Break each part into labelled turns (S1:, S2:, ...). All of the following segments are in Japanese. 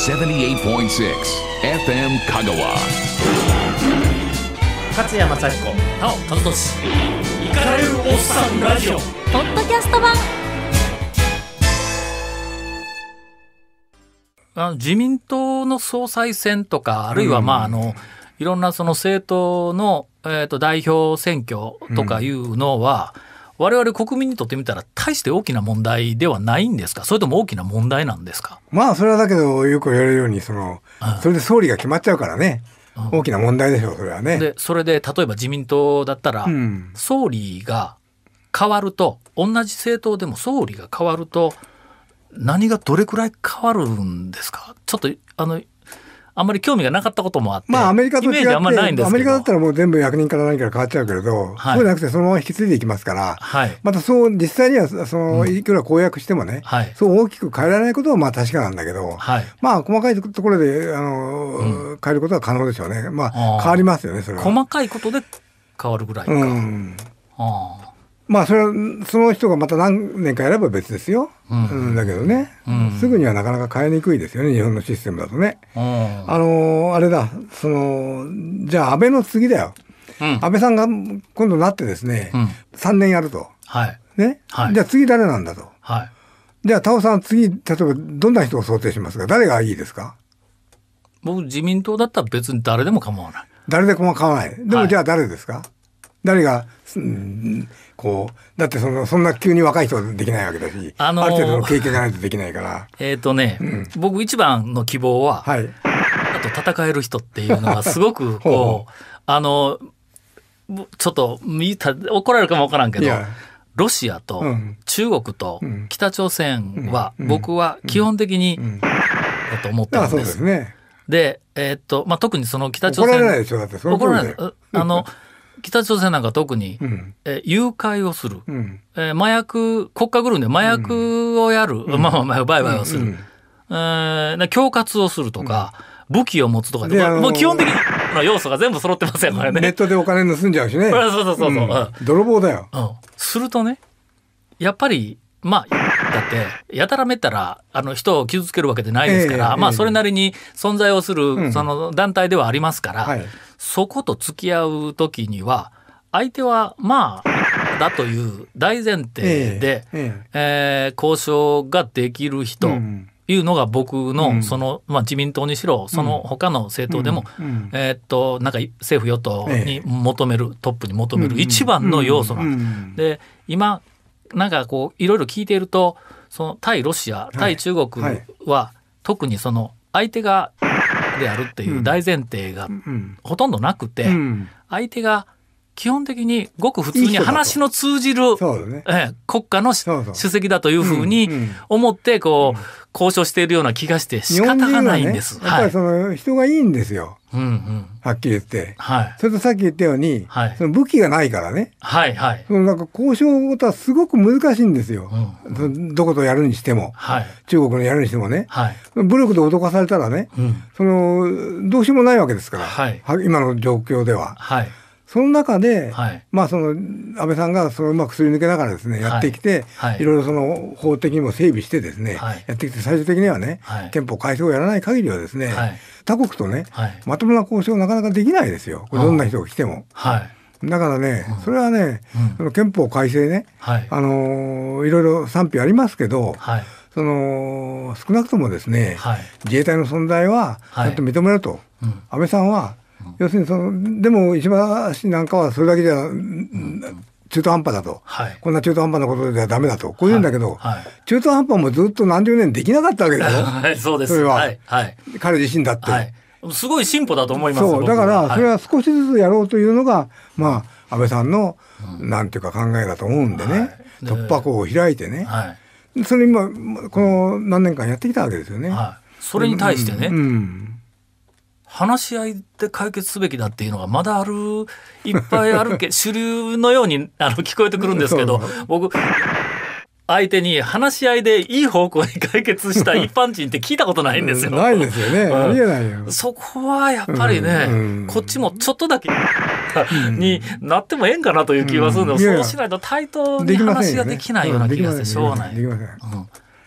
S1: 78.6 FM 香川勝山幸子なお和俊イカれるおっさんラジオポッドキャスト版あの自民党の総裁選とかあるいはまああの、いろんなその政党の、えー、と代表選挙とかいうのは、うん我々国民にとってみたら大して大きな問題ではないんですかそれとも大きな問題なんですか
S2: まあそれはだけどよく言われるようにその、それで総理が決まっちゃうからね、うん、大きな問題でしょうそれはね。
S1: でそれで例えば自民党だったら、総理が変わると同じ政党でも総理が変わると何がどれくらい変わるんですかちょっとあのあんまり興味がなかったこともあって、まあ、アメリカと違ってアメリカだ
S2: ったらもう全部役人から何から変わっちゃうけれど、はい、そうじゃなくてそのまま引き継いでいきますから、はい、またそう実際にはその、いくら公約してもね、うんはい、そう大きく変えられないことはまあ確かなんだけど、まあ細かいところであの、うん、変えることは可能でしょうねまあ変わりますよねそれは細かいことで
S1: 変わるぐらいか、う
S2: ん、ああまあそれはその人がまた何年かやれば別ですよ、うんだけどね、うん、すぐにはなかなか変えにくいですよね日本のシステムだとね。うん、あのあれだそのじゃあ安倍の次だよ、うん、安倍さんが今度なってですね、うん、3年やると、はいねはい、じゃあ次誰なんだと、はい、じゃあ田尾さん次例えばどんな人を想定しますか誰がいいですか
S1: 僕自民党だったら別に誰でも構わない。
S2: 誰でも構わないでもじゃあ誰ですか、はい誰が、うん、こうだってそのそんな急に若い人はできないわけだし、あのー、ある程度の経験がないとできないからえっ、とね、
S1: うん、僕一番の希望は、はい、あと戦える人っていうのがすごくこう ほうあのちょっとた怒られるかも分からんけどロシアと中国と北朝鮮は僕は基本的にだと思ってるんです。で、えー、っとまあ、特にその北朝鮮怒られないでしょだってそのあの北朝鮮なんか特に、うん、え誘拐をする、うん、え麻薬国家ぐるんで麻薬をやる、うん、まあまあ売買をする、うんえー、恐喝をするとか、武器を持つとかもう基本的な要素が全部揃ってますよねネットでお金盗んじゃうしね そうそうそうそう、泥棒だよ、うん、するとねやっぱりまあだってやたらめったらあの人を傷つけるわけでないですから、まあそれなりに存在をするその団体ではありますから、そこと付き合う時には相手はまあだという大前提で、え交渉ができる人、いうのが僕の、その、まあ、自民党にしろ、その他の政党でも、えっと、なんか政府与党に求める、トップに求める一番の要素なんです。で、今、なんかこういろいろ聞いているとその対ロシア対中国は、特にその相手がであるっていう大前提がほとんどなくて、相手が基本的にごく普通に話の通じる国家の主席だというふうに思ってこう交渉しているような
S2: 気がして仕方がないんです。ね、やっぱりその人がいいんですよ。うんはっきり言って、はい、それとさっき言ったように、はい、その武器がないからね、はいはい、そのなんか交渉事はすごく難しいんですよ、うん、どことやるにしても、はい、中国のやるにしてもね、はい、武力で脅かされたらね、うん、そのどうしようもないわけですから、はい、今の状況では。はいその中で、はい、まあその安倍さんがそのうまくすり抜けながらですね、やってきて、はい、い、ろいろその法的にも整備してですね、はい、やってきて最終的にはね、憲法改正をやらない限りはですね、他国とね、まともな交渉なかなかできないですよ。どんな人が来ても。はいだからね、うん、それはね、うん、その憲法改正ね、はい、あのいろいろ賛否ありますけど、はい、その少なくともですね、はい、自衛隊の存在はちゃんと認めると、うん、安倍さんは要するにその、でも石破氏なんかはそれだけじゃ、中途半端だと、はい、こんな中途半端なことではダメだと、こう言うんだけど、はいはい、中途半端もずっと何十年できなかったわけだよ。はい、そうです。それは、はい彼自身だって、すごい進歩だと思いますそう、だから、それは少しずつやろうというのが、まあ、安倍さんの、うん、なんていうか考えだと思うんでね、突破口を開いてね、それ今、この何年間やってきたわけですよ
S1: ね。それに対してね、うん、うん話し合いで解決すべきだっていうのがまだあるいっぱいあるけ 主流のようにあの聞こえてくるんですけど僕相手に話し合いでいい方向に解決した一般人って聞いたことないんですよ。ないですよね。ありえないよ。そこはやっぱりね、うんうん、こっちもちょっとだけになってもええんかなという気はするので、うん、そうしないと対等に話ができないような気がして、しょうがない。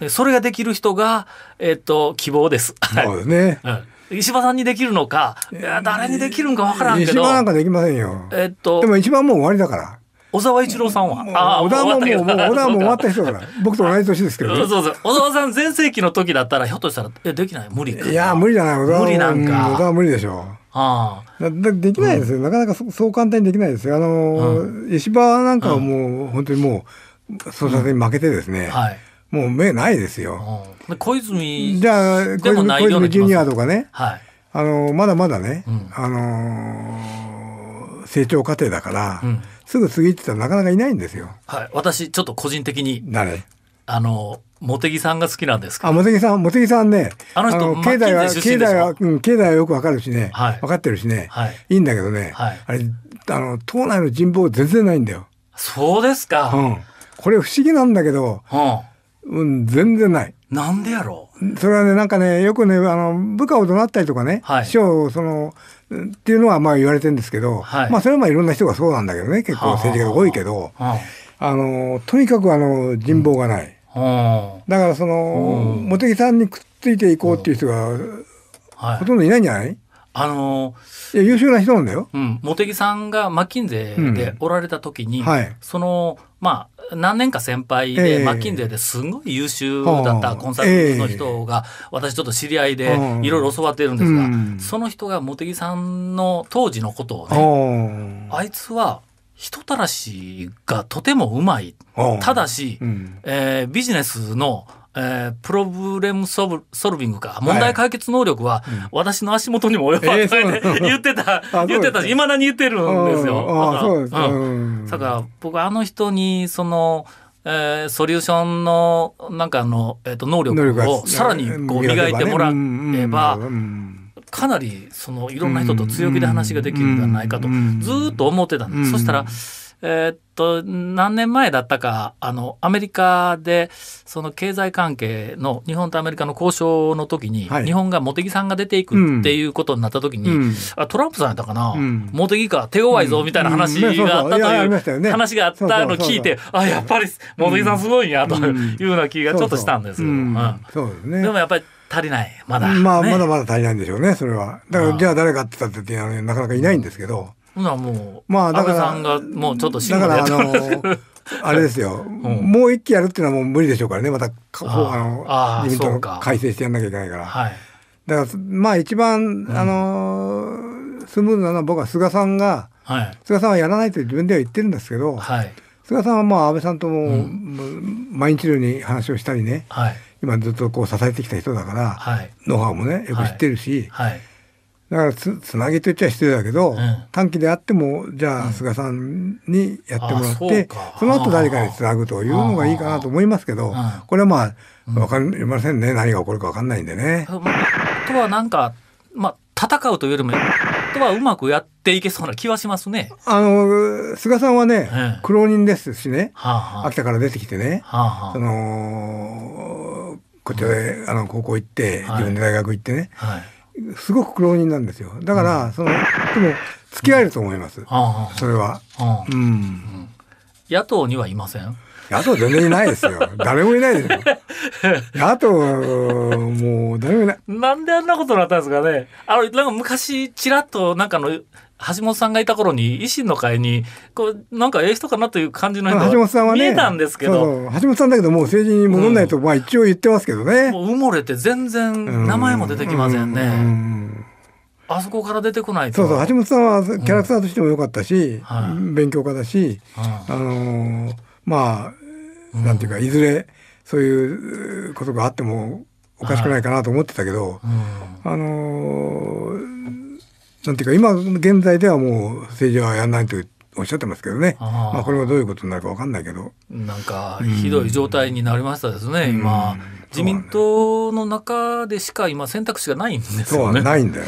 S1: それができる人が、えっ、と、希望です。はい、そうですね。うん石破さんにできるのか、いや誰にできるんかわからんけど。石破なんか
S2: できませんよ。
S1: えっと。でも
S2: 一番もう終わりだから。
S1: 小沢一郎さんは。ああ、小沢ももう、小沢も
S2: 終わった人だから。僕と同じ年ですけど、ね、そうそう。
S1: 小沢さん全盛期の時だったら、ひょっとしたら、え、できない無理い
S2: や、無理じゃない。小沢無理なんか。小沢無理でしょう。ああできないですよ、うん、なかなかそう簡単にできないですよあの、うん、石破なんかはもう、うん、本当にもう総裁選に負けてですね、はいもう目ないですよ。
S1: 小泉じゃあ小泉小泉ジュニ
S2: アとかね、はい、あのまだまだね、うん、あのー、成長過程だから、うん、すぐ次ってたらなかなかいないんですよ。
S1: はい、私ちょっと個人的に誰あの茂木さんが好きなんですあ
S2: 茂木さん茂木さんねあの人経済は経済は、うん、経済はよくわかるしね、はい、分かってるしね、はい、いいんだけどね、はい、あれあの党内の人望全然ないんだよ。そうで
S1: すか、うん、
S2: これ不思議なんだけど、うんうん、全然ない。なんでやろうそれはね、なんかね、よくね、あの、部下を怒鳴ったりとかね、はい、師匠、その、っていうのはまあ言われてるんですけど、はい、まあそれはまあいろんな人がそうなんだけどね、結構政治家が多いけど、はあ、あの、とにかくあの、人望がない。うん、だからその、うん、茂木さんにくっついていこうっていう人が、ほとんどいないんじゃない、あのいや優秀な人なんだよ。うん。
S1: 茂木さんがマッキンゼーでおられた時に、うんはい、そのまあ、何年か先輩で、えー、マッキンゼーですごい優秀だったコンサルの人が、えー、私ちょっと知り合いでいろいろ教わってるんですが、うん、その人が茂木さんの当時のことを
S2: ね、
S1: あいつは人たらしがとてもうまい。ただし、うん、えー、ビジネスのえー、プロブレムソブソルビングか、問題解決能力は、私の足元にも及ばないで、は 言ってた、言ってたいまだに言ってるんですよ。だから、ううん、僕あの人に、その、えー、ソリューションの、なんかあの、えっ、ー、と、能力をさらにこう磨いてもらえば、かなり、その、いろんな人と強気で話ができるんではないかと、ずっと思ってたんです。そしたら、えー、っと、何年前だったか、あの、アメリカで、その経済関係の日本とアメリカの交渉の時に、はい、日本が茂木さんが出ていくっていうことになった時に、うん、あトランプさんやったかな、うん、茂木か、手強いぞみたいな話があったという話があったのを聞いて、あ、やっぱり茂木さんすごいんやというような気がちょっとしたんですけど、ね、でもやっぱり足りない、
S2: まだ、ね。まあ、まだまだ足りないんでしょうね、それは。だから、じゃあ誰かって言ったって、なかなかいないんですけど。
S1: ほなも
S2: う、まあ、だからさんがもうちょっとだからあのあれですよ、うん、もう一期やるっていうのはもう無理でしょうからねまたあの自民党改正してやんなきゃいけないから、はい、だからまあ一番、あのー、スムーズなのは僕は菅さんが、はい、菅さんはやらないと自分では言ってるんですけど、はい、菅さんはまあ安倍さんとも、うん、毎日のように話をしたりね、今ずっとこう支えてきた人だから、ノウハウもねよく知ってるし。はいだからつつなぎといっちゃ失礼だけど、うん、短期であってもじゃあ菅さんにやってもらって、うん、その後誰かにつなぐというのがいいかなと思いますけど、これはまあ分かりませんね何が起こるか分かんないんでね。と
S1: はなんか、まあ、戦うというよりもとはうまくやっていけそうな気はしますね。
S2: あの菅さんはね、苦労人ですしね、はあはあ、秋田から出てきてね、はあはあ、そのこちらで、うん、あの高校行って、自分で大学行ってね、はい、すごく苦労人なんですよ。だから、その、でも、付き合えると思います。それは。うん。
S1: 野党にはいません
S2: 野党全然いないですよ。誰もいないですよ。野党、もう、誰もいない。
S1: なんであんなことになったんですかね。あの、なんか昔、ちらっと、なんかの、橋本さんがいた頃に維新の会にこうなんかええ人かなという感じの人が見えたんですけど、
S2: 橋本さんだけどもう政治に戻んないと、まあ一応言ってますけどね、も
S1: う埋もれて全然名前も出てきませんね、うんうんあそこから出てこないそうそう橋
S2: 本さんはキャラクターとしても良かったし、うんはい、勉強家だし、あのー、まあ、なんていうかいずれそういうことがあってもおかしくないかなと思ってたけど、はいうん、あのーなんていうか、今現在ではもう政治はやらないとおっしゃってますけどね。あまあ、これがどういうことになるかわかんないけど。な
S1: んか、ひどい状態になりましたですね、うん、今、自民党の中でしか今選択肢がないんです
S2: よね。そうないんだよ。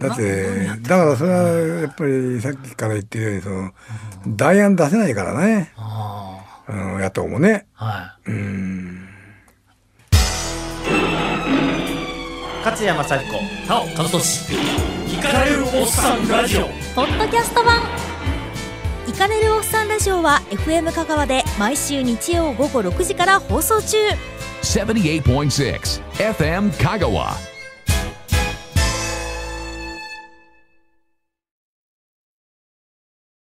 S2: だって、だからそれはやっぱりさっきから言ってるように、その、代案出せないからね。あん。野党もね。はい。うん。
S1: 勝谷正彦田尾和俊ひかれるおっさんラジオ
S2: ポッドキャスト版イカれるおっさんラジオは FM 香川で毎週日曜午後6時から放送中
S1: 78.6 FM 香川